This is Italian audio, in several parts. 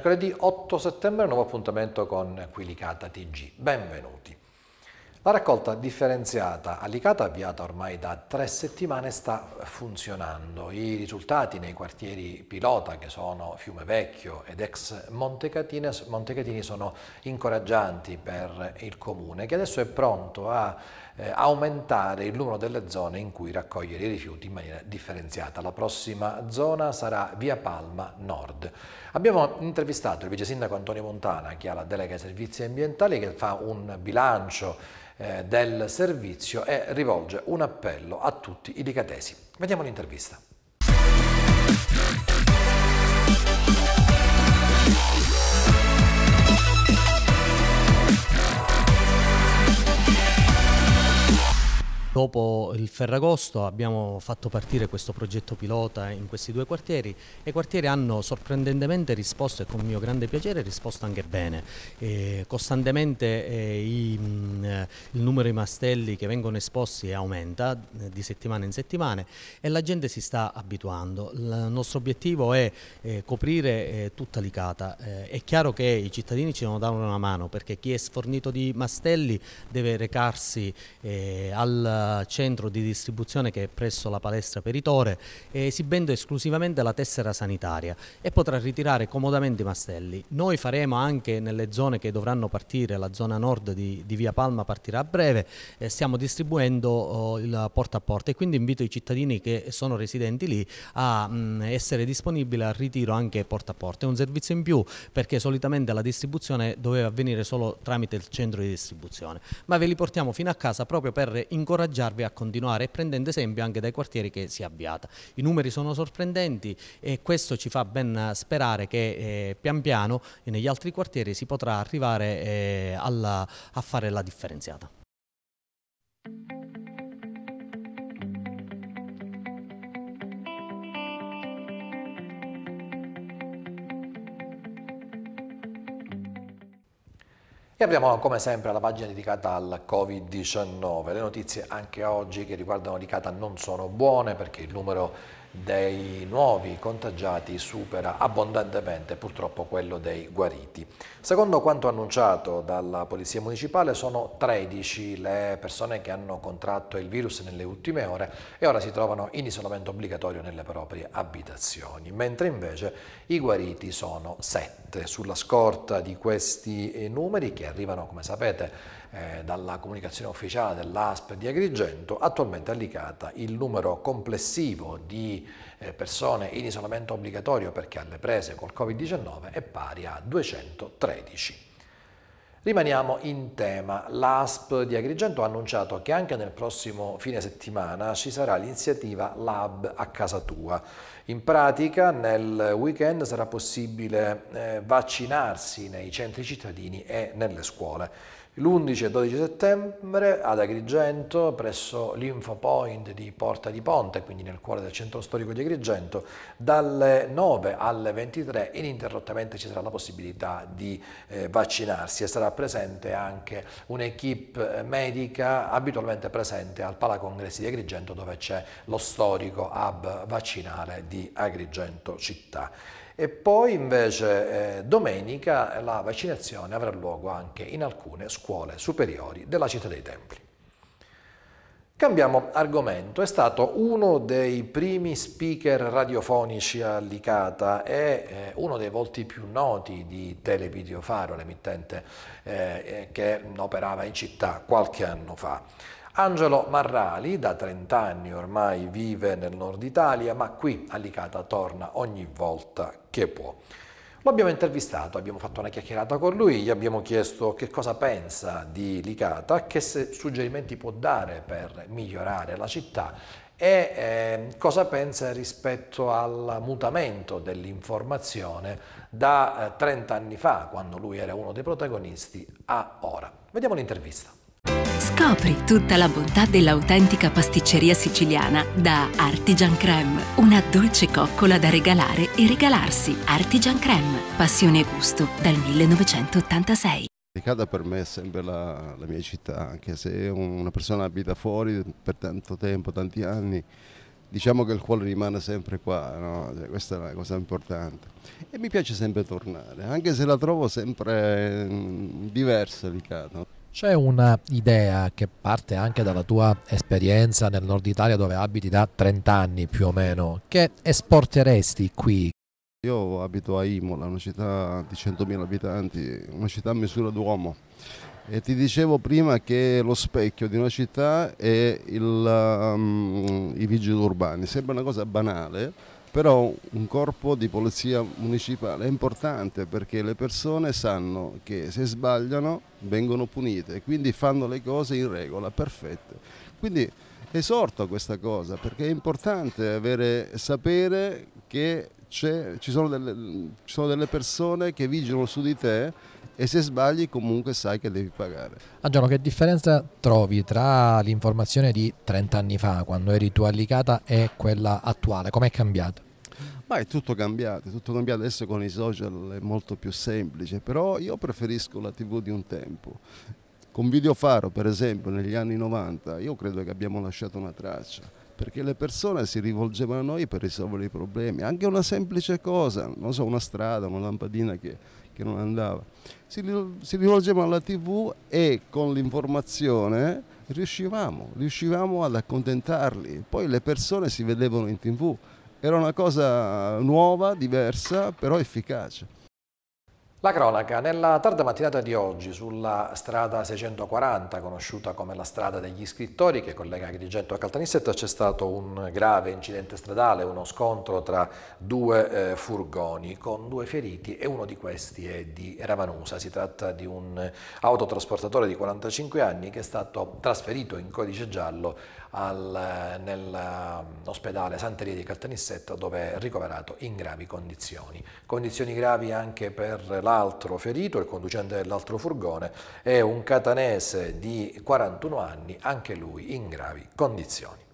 Mercoledì 8 settembre nuovo appuntamento con Quilicata TG. Benvenuti. La raccolta differenziata Alicata, avviata ormai da tre settimane, sta funzionando. I risultati nei quartieri pilota, che sono Fiume Vecchio ed ex Montecatini, sono incoraggianti per il comune, che adesso è pronto a eh, aumentare il numero delle zone in cui raccogliere i rifiuti in maniera differenziata. La prossima zona sarà Via Palma Nord. Abbiamo intervistato il vice sindaco Antonio Montana, che ha la delega ai servizi ambientali, che fa un bilancio eh, del servizio e rivolge un appello a tutti i licatesi. Vediamo l'intervista. Dopo il Ferragosto abbiamo fatto partire questo progetto pilota in questi due quartieri e i quartieri hanno sorprendentemente risposto e con mio grande piacere risposto anche bene. Eh, costantemente eh, i, mh, mm, eh, il numero di mastelli che vengono esposti aumenta eh, di settimana in settimana e la gente si sta abituando. Il nostro obiettivo è eh, coprire eh, tutta l'Icata. è chiaro che i cittadini ci devono dare una mano perché chi è sfornito di mastelli deve recarsi al centro di distribuzione che è presso la palestra Peritore, esibendo esclusivamente la tessera sanitaria e potrà ritirare comodamente i mastelli. Noi faremo anche nelle zone che dovranno partire, la zona nord di, di Via Palma partirà a breve, eh, stiamo distribuendo oh, il porta a porta e quindi invito i cittadini che sono residenti lì a mh, mm, essere disponibili al ritiro anche porta a porta. È un servizio in più perché solitamente la distribuzione doveva avvenire solo tramite il centro di distribuzione, ma ve li portiamo fino a casa proprio per incoraggiare incoraggiarvi a continuare e prendendo esempio anche dai quartieri che si è avviata. I numeri sono sorprendenti e questo ci fa ben sperare che eh, pian piano negli altri quartieri si potrà arrivare eh, alla, a fare la differenziata. E apriamo come sempre la pagina dedicata al Covid-19. Le notizie anche oggi che riguardano l'ICATA non sono buone perché il numero dei nuovi contagiati supera abbondantemente purtroppo quello dei guariti. Secondo quanto annunciato dalla Polizia Municipale sono 13 le persone che hanno contratto il virus nelle ultime ore e ora si trovano in isolamento obbligatorio nelle proprie abitazioni, mentre invece i guariti sono 7. Sulla scorta di questi eh, numeri che arrivano come sapete eh, dalla comunicazione ufficiale dell'ASP di Agrigento, attualmente all'ICATA il numero complessivo di eh, persone in isolamento obbligatorio perché alle prese col Covid-19 è pari a 213. Rimaniamo in tema. L'ASP di Agrigento ha annunciato che anche nel prossimo fine settimana ci sarà l'iniziativa Lab a casa tua. In pratica nel weekend sarà possibile eh, vaccinarsi nei centri cittadini e nelle scuole l'11 e 12 settembre ad Agrigento, presso l'Infopoint di Porta di Ponte, quindi nel cuore del centro storico di Agrigento, dalle 9 alle 23 ininterrottamente ci sarà la possibilità di eh, vaccinarsi e sarà presente anche un'equipe eh, medica abitualmente presente al Palacongressi di Agrigento dove c'è lo storico hub vaccinale di Agrigento città. E poi invece eh, domenica la vaccinazione avrà luogo anche in alcune scuole superiori della città dei templi. Cambiamo argomento, è stato uno dei primi speaker radiofonici a Licata e eh, uno dei volti più noti di Televideo Faro, l'emittente eh, eh, che operava in città qualche anno fa. Angelo Marrali, da 30 anni ormai vive nel nord Italia, ma qui a Licata torna ogni volta che può. Lo abbiamo intervistato, abbiamo fatto una chiacchierata con lui, gli abbiamo chiesto che cosa pensa di Licata, che suggerimenti può dare per migliorare la città e eh, cosa pensa rispetto al mutamento dell'informazione da eh, 30 anni fa, quando lui era uno dei protagonisti, a ora. Vediamo l'intervista. Scopri tutta la bontà dell'autentica pasticceria siciliana da Artigian Creme, una dolce coccola da regalare e regalarsi. Artigian Creme, passione e gusto dal 1986. Ricada per me è sempre la, la mia città, anche se una persona abita fuori per tanto tempo, tanti anni, diciamo che il cuore rimane sempre qua, no? cioè, questa è la cosa importante. E mi piace sempre tornare, anche se la trovo sempre mm, diversa di c'è un'idea che parte anche dalla tua esperienza nel nord Italia dove abiti da 30 anni più o meno, che esporteresti qui? Io abito a Imola, una città di 100.000 abitanti, una città a misura d'uomo. E ti dicevo prima che lo specchio di una città è il, um, i vigili urbani. Sembra una cosa banale, però un corpo di polizia municipale è importante perché le persone sanno che se sbagliano vengono punite, quindi fanno le cose in regola, perfette. Quindi esorto a questa cosa perché è importante avere, sapere che ci sono, delle, ci sono delle persone che vigilano su di te e se sbagli comunque sai che devi pagare. Angelo, che differenza trovi tra l'informazione di 30 anni fa, quando eri tu allicata, e quella attuale? Com'è cambiata? Ma è tutto cambiato, è tutto cambiato adesso con i social è molto più semplice, però io preferisco la TV di un tempo. Con Videofaro, per esempio, negli anni 90, io credo che abbiamo lasciato una traccia, perché le persone si rivolgevano a noi per risolvere i problemi, anche una semplice cosa, non so, una strada, una lampadina che, che non andava. Si, si rivolgevano alla TV e con l'informazione riuscivamo, riuscivamo ad accontentarli. Poi le persone si vedevano in tv, era una cosa nuova, diversa, però efficace. La cronaca, nella tarda mattinata di oggi sulla strada 640, conosciuta come la strada degli scrittori che collega Agrigento a Caltanissetta, c'è stato un grave incidente stradale, uno scontro tra due eh, furgoni con due feriti e uno di questi è di Ravanusa. Si tratta di un autotrasportatore di 45 anni che è stato trasferito in codice giallo nell'ospedale Santeria di Caltanissetta dove è ricoverato in gravi condizioni. Condizioni gravi anche per la l'altro ferito, il conducente dell'altro furgone, è un catanese di 41 anni, anche lui in gravi condizioni.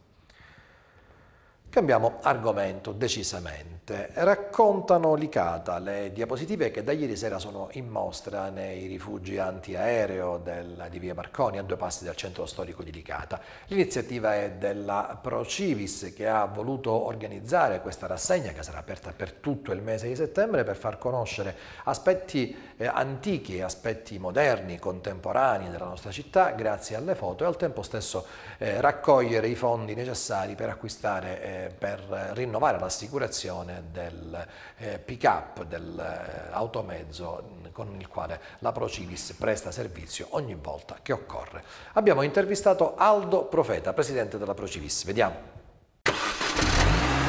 Cambiamo argomento decisamente. Raccontano l'ICATA le diapositive che da ieri sera sono in mostra nei rifugi antiaereo del, di Via Marconi, a due passi dal centro storico di Licata. L'iniziativa è della Procivis che ha voluto organizzare questa rassegna che sarà aperta per tutto il mese di settembre per far conoscere aspetti eh, antichi, aspetti moderni, contemporanei della nostra città grazie alle foto e al tempo stesso eh, raccogliere i fondi necessari per acquistare eh, per rinnovare l'assicurazione del eh, pick-up dell'automezzo eh, con il quale la Procivis presta servizio ogni volta che occorre. Abbiamo intervistato Aldo Profeta, presidente della Procivis. Vediamo.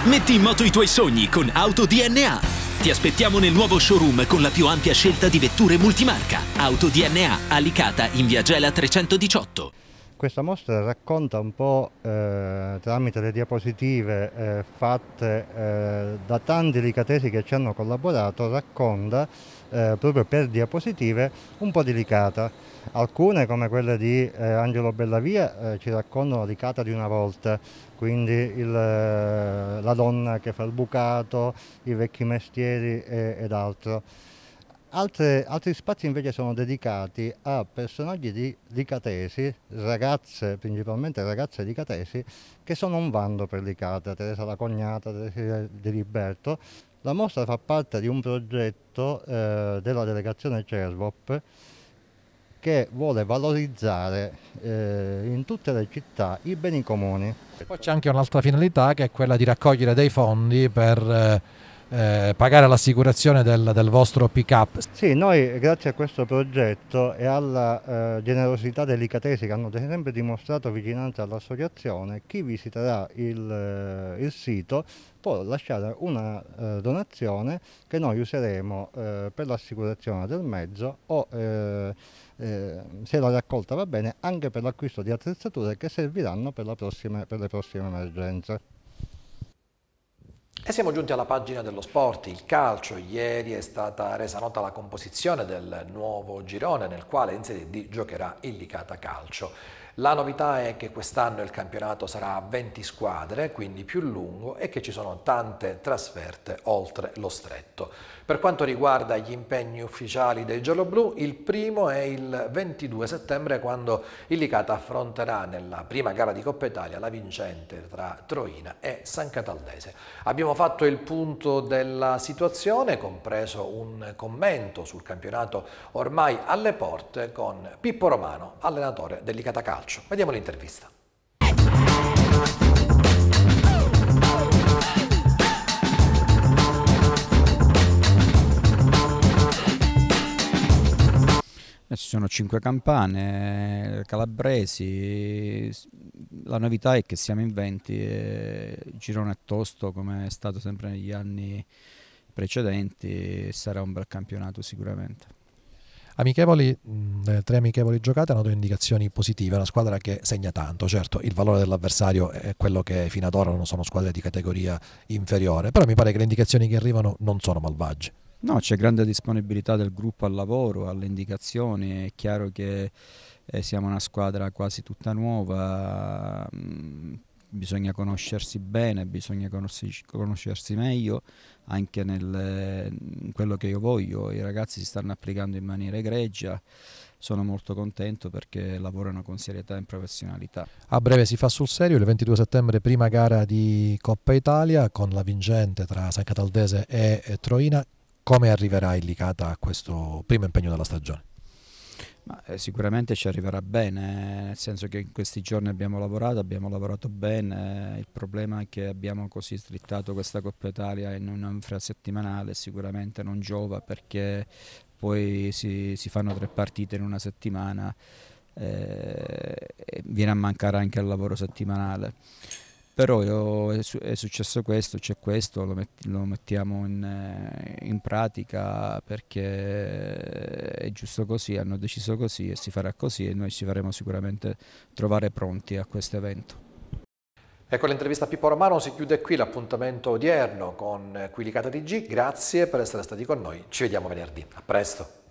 Metti in moto i tuoi sogni con Auto DNA. Ti aspettiamo nel nuovo showroom con la più ampia scelta di vetture multimarca. Auto DNA, Alicata, in via Gela 318. Questa mostra racconta un po' eh, tramite le diapositive eh, fatte eh, da tanti licatesi che ci hanno collaborato, racconta eh, proprio per diapositive un po' di licata. Alcune come quelle di eh, Angelo Bellavia eh, ci raccontano la licata di una volta, quindi il, la donna che fa il bucato, i vecchi mestieri ed altro. Altre, altri spazi invece sono dedicati a personaggi di, di Catesi, ragazze, principalmente ragazze di Catesi, che sono un vanto per Licata, Teresa la cognata, Teresa di Liberto. La mostra fa parte di un progetto eh, della delegazione Cervop che vuole valorizzare eh, in tutte le città i beni comuni. Poi c'è anche un'altra finalità che è quella di raccogliere dei fondi per... Eh eh, pagare l'assicurazione del, del, vostro pick-up. Sì, noi grazie a questo progetto e alla eh, generosità dei licatesi che hanno sempre dimostrato vicinanza all'associazione, chi visiterà il, eh, il sito può lasciare una eh, donazione che noi useremo eh, per l'assicurazione del mezzo o eh, eh se la raccolta va bene anche per l'acquisto di attrezzature che serviranno per, prossima, per le prossime emergenze. E siamo giunti alla pagina dello sport, il calcio. Ieri è stata resa nota la composizione del nuovo girone nel quale in Serie D giocherà il Licata Calcio. La novità è che quest'anno il campionato sarà a 20 squadre, quindi più lungo, e che ci sono tante trasferte oltre lo stretto. Per quanto riguarda gli impegni ufficiali dei gialloblu, il primo è il 22 settembre quando il Licata affronterà nella prima gara di Coppa Italia la vincente tra Troina e San Cataldese. Abbiamo fatto il punto della situazione, compreso un commento sul campionato ormai alle porte con Pippo Romano, allenatore del Licata Calcio calcio. Vediamo l'intervista. Ci sono cinque campane, calabresi, la novità è che siamo in 20, e il girone è tosto come è stato sempre negli anni precedenti, sarà un bel campionato sicuramente. Amichevoli, mh, mm, eh, tre amichevoli giocate hanno due indicazioni positive, una squadra che segna tanto, certo il valore dell'avversario è quello che fino ad ora non sono squadre di categoria inferiore, però mi pare che le indicazioni che arrivano non sono malvagie. No, c'è grande disponibilità del gruppo al lavoro, alle indicazioni, è chiaro che eh, siamo una squadra quasi tutta nuova, mh, mm, bisogna conoscersi bene, bisogna conoscersi, conoscersi meglio anche nel, in quello che io voglio. I ragazzi si stanno applicando in maniera egregia, sono molto contento perché lavorano con serietà e professionalità. A breve si fa sul serio, il 22 settembre prima gara di Coppa Italia con la vincente tra San Cataldese e Troina. Come arriverà illicata a questo primo impegno della stagione? Ma, eh, sicuramente ci arriverà bene, nel senso che in questi giorni abbiamo lavorato, abbiamo lavorato bene, il problema è che abbiamo così strittato questa Coppa Italia in un sicuramente non giova perché poi si, si fanno tre partite in una settimana eh, e viene a mancare anche il lavoro settimanale. Però io, è, è, successo questo, c'è questo, lo, met, lo mettiamo in, eh, in pratica perché giusto così, hanno deciso così e si farà così e noi ci faremo sicuramente trovare pronti a questo evento. Ecco l'intervista a Pippo Romano si chiude qui l'appuntamento odierno con Quilicata TG, grazie per essere stati con noi, ci vediamo venerdì, a presto.